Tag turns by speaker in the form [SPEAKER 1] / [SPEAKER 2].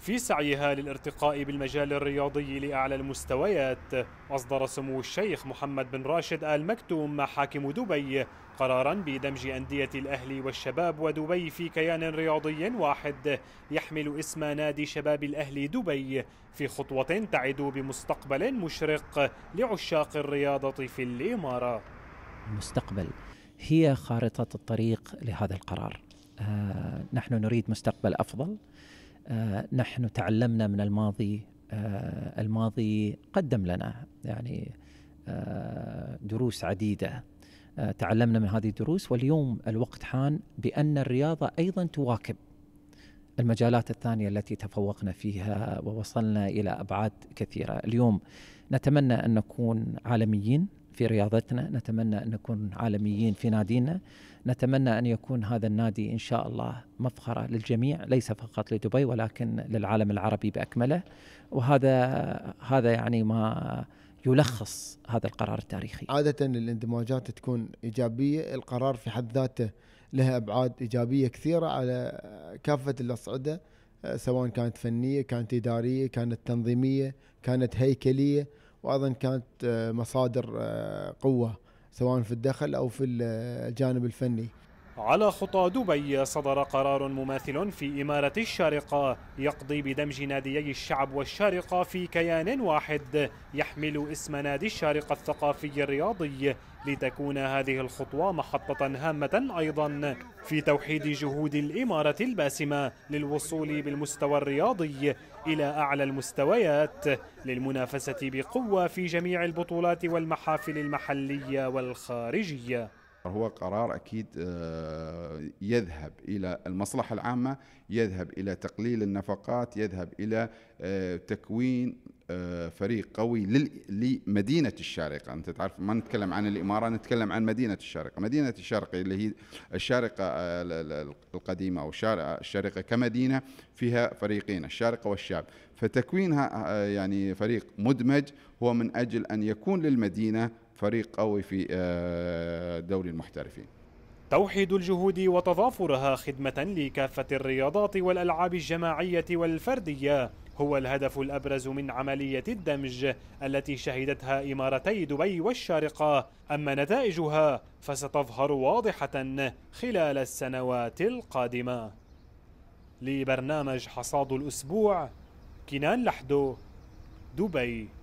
[SPEAKER 1] في سعيها للارتقاء بالمجال الرياضي لأعلى المستويات أصدر سمو الشيخ محمد بن راشد آل مكتوم حاكم دبي قرارا بدمج أندية الأهلي والشباب ودبي في كيان رياضي واحد يحمل اسم نادي شباب الأهلي دبي في خطوة تعد بمستقبل مشرق لعشاق الرياضة في الإمارة
[SPEAKER 2] المستقبل هي خارطة الطريق لهذا القرار آه نحن نريد مستقبل أفضل آه، نحن تعلمنا من الماضي آه، الماضي قدم لنا يعني آه، دروس عديده تعلمنا من هذه الدروس واليوم الوقت حان بان الرياضه ايضا تواكب المجالات الثانيه التي تفوقنا فيها ووصلنا الى ابعاد كثيره، اليوم نتمنى ان نكون عالميين في رياضتنا نتمنى أن نكون عالميين في نادينا نتمنى أن يكون هذا النادي إن شاء الله مفخرة للجميع ليس فقط لدبي ولكن للعالم العربي بأكمله وهذا هذا يعني ما يلخص هذا القرار التاريخي
[SPEAKER 3] عادة الاندماجات تكون إيجابية القرار في حد ذاته لها أبعاد إيجابية كثيرة على كافة الأصعدة سواء كانت فنية كانت إدارية كانت تنظيمية كانت هيكلية وايضا كانت آه، مصادر آه، قوه سواء في الدخل او في آه، الجانب الفني
[SPEAKER 1] على خطى دبي صدر قرار مماثل في إمارة الشارقة يقضي بدمج ناديي الشعب والشارقة في كيان واحد يحمل اسم نادي الشارقة الثقافي الرياضي لتكون هذه الخطوة محطة هامة أيضا في توحيد جهود الإمارة الباسمة للوصول بالمستوى الرياضي إلى أعلى المستويات للمنافسة بقوة في جميع البطولات والمحافل المحلية والخارجية
[SPEAKER 4] هو قرار اكيد آه، يذهب الى المصلحه العامه، يذهب الى تقليل النفقات، يذهب الى آه، تكوين آه، فريق قوي لمدينه الشارقه، انت تعرف ما نتكلم عن الاماره نتكلم عن مدينه الشارقه، مدينه الشارقه اللي هي الشارقه القديمه او الشارقه كمدينه فيها فريقين الشارقه والشاب، فتكوينها يعني فريق مدمج هو من اجل ان يكون للمدينه فريق قوي في آه، دوري المحترفين
[SPEAKER 1] توحيد الجهود وتضافرها خدمة لكافة الرياضات والألعاب الجماعية والفردية هو الهدف الأبرز من عملية الدمج التي شهدتها إمارتي دبي والشارقة أما نتائجها فستظهر واضحة خلال السنوات القادمة لبرنامج حصاد الأسبوع كنان لحدو دبي